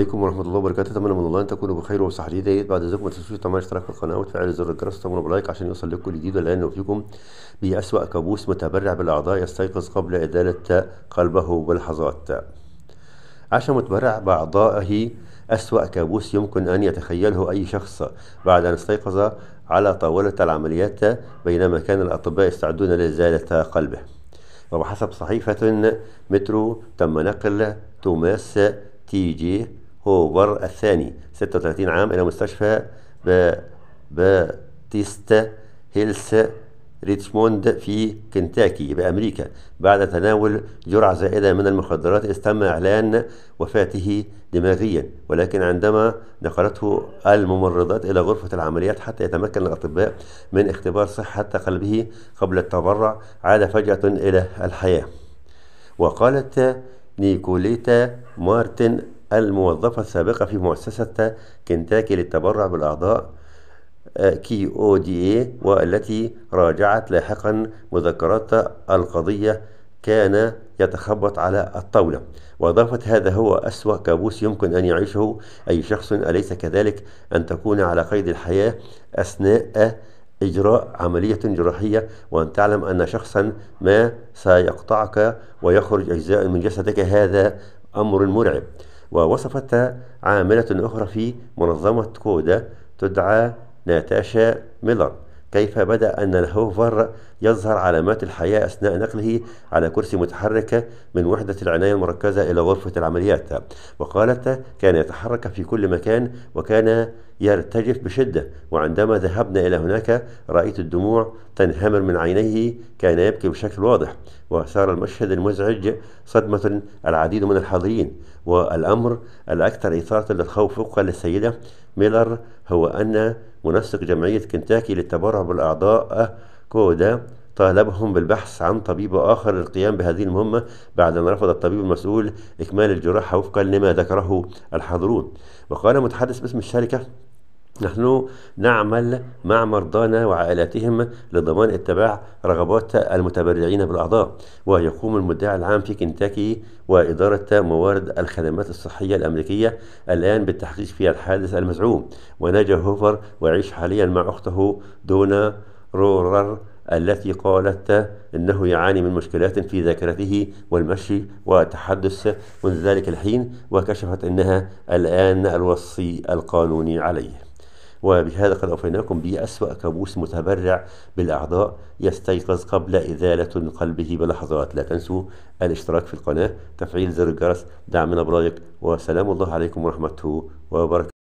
عليكم ورحمة الله وبركاته أتمنى من الله أن تكونوا بخير وبصحة جيدة بعد ذلك ما تنسوش تعملوا اشتراك في القناة وتفعيل زر الجرس وتعملوا بلايك عشان يوصل لكم جديد لأنه فيكم بأسوأ كابوس متبرع بالأعضاء يستيقظ قبل إدالة قلبه بلحظات عاش متبرع بأعضائه أسوأ كابوس يمكن أن يتخيله أي شخص بعد أن استيقظ على طاولة العمليات بينما كان الأطباء يستعدون لإزالة قلبه وبحسب صحيفة مترو تم نقل توماس تي جي هوبر الثاني 36 عام إلى مستشفى باتيستا هيلس ريتشموند في كنتاكي بأمريكا بعد تناول جرعة زائدة من المخدرات استم إعلان وفاته دماغيا ولكن عندما نقلته الممرضات إلى غرفة العمليات حتى يتمكن الأطباء من اختبار صحة قلبه قبل التبرع عاد فجأة إلى الحياة وقالت نيكوليتا مارتن الموظفة السابقة في مؤسسة كنتاكي للتبرع بالأعضاء آه، كي أو دي اي والتي راجعت لاحقا مذكرات القضية كان يتخبط على الطاولة وأضافت هذا هو أسوأ كابوس يمكن أن يعيشه أي شخص أليس كذلك أن تكون على قيد الحياة أثناء إجراء عملية جراحية وأن تعلم أن شخصا ما سيقطعك ويخرج أجزاء من جسدك هذا أمر مرعب ووصفتها عاملة أخرى في منظمة كودا تدعى ناتاشا ميلر كيف بدأ أن الهوفر يظهر علامات الحياة أثناء نقله على كرسي متحرك من وحدة العناية المركزة إلى غرفة العمليات وقالت كان يتحرك في كل مكان وكان يرتجف بشدة وعندما ذهبنا إلى هناك رأيت الدموع تنهمر من عينيه كان يبكي بشكل واضح وصار المشهد المزعج صدمة العديد من الحاضرين والأمر الأكثر إثارة للخوف وفقا للسيدة ميلر هو أن منسق جمعية كنتاكي للتبرع بالأعضاء أه، كودا طالبهم بالبحث عن طبيب آخر للقيام بهذه المهمة بعد أن رفض الطبيب المسؤول إكمال الجراحة وفقا لما ذكره الحاضرون وقال متحدث باسم الشركة نحن نعمل مع مرضانا وعائلاتهم لضمان اتباع رغبات المتبرعين بالأعضاء ويقوم المدعي العام في كنتاكي وإدارة موارد الخدمات الصحية الأمريكية الآن بالتحقيق في الحادث المزعوم ونجا هوفر ويعيش حاليا مع أخته دونا رورر التي قالت انه يعاني من مشكلات في ذاكرته والمشي والتحدث منذ ذلك الحين وكشفت انها الان الوصي القانوني عليه وبهذا قد أوفيناكم بأسوأ كابوس متبرع بالأعضاء يستيقظ قبل إزالة قلبه بلحظات لا تنسوا الاشتراك في القناة تفعيل زر الجرس دعمنا برايك وسلام الله عليكم ورحمته وبركاته